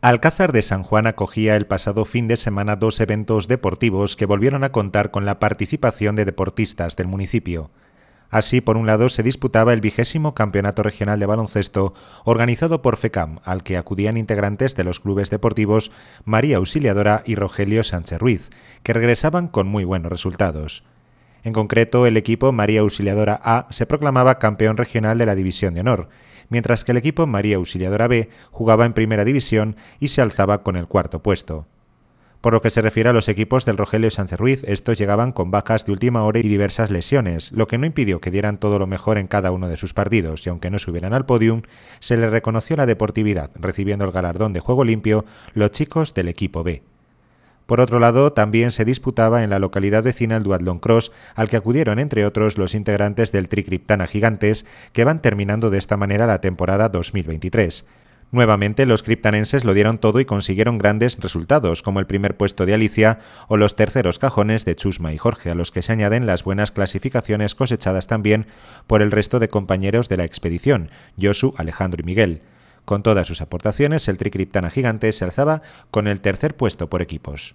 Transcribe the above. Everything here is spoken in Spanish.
Alcázar de San Juan acogía el pasado fin de semana dos eventos deportivos que volvieron a contar con la participación de deportistas del municipio. Así, por un lado, se disputaba el vigésimo Campeonato Regional de Baloncesto organizado por FECAM, al que acudían integrantes de los clubes deportivos María Auxiliadora y Rogelio Sánchez Ruiz, que regresaban con muy buenos resultados. En concreto, el equipo María Auxiliadora A se proclamaba campeón regional de la División de Honor, mientras que el equipo María Auxiliadora B jugaba en Primera División y se alzaba con el cuarto puesto. Por lo que se refiere a los equipos del Rogelio Sánchez Ruiz, estos llegaban con bajas de última hora y diversas lesiones, lo que no impidió que dieran todo lo mejor en cada uno de sus partidos, y aunque no subieran al podium, se les reconoció la deportividad, recibiendo el galardón de juego limpio los chicos del equipo B. Por otro lado, también se disputaba en la localidad vecina el Duatlon Cross, al que acudieron entre otros los integrantes del Tricriptana Gigantes, que van terminando de esta manera la temporada 2023. Nuevamente, los criptanenses lo dieron todo y consiguieron grandes resultados, como el primer puesto de Alicia o los terceros cajones de Chusma y Jorge, a los que se añaden las buenas clasificaciones cosechadas también por el resto de compañeros de la expedición, Josu, Alejandro y Miguel. Con todas sus aportaciones, el Tricriptana Gigante se alzaba con el tercer puesto por equipos.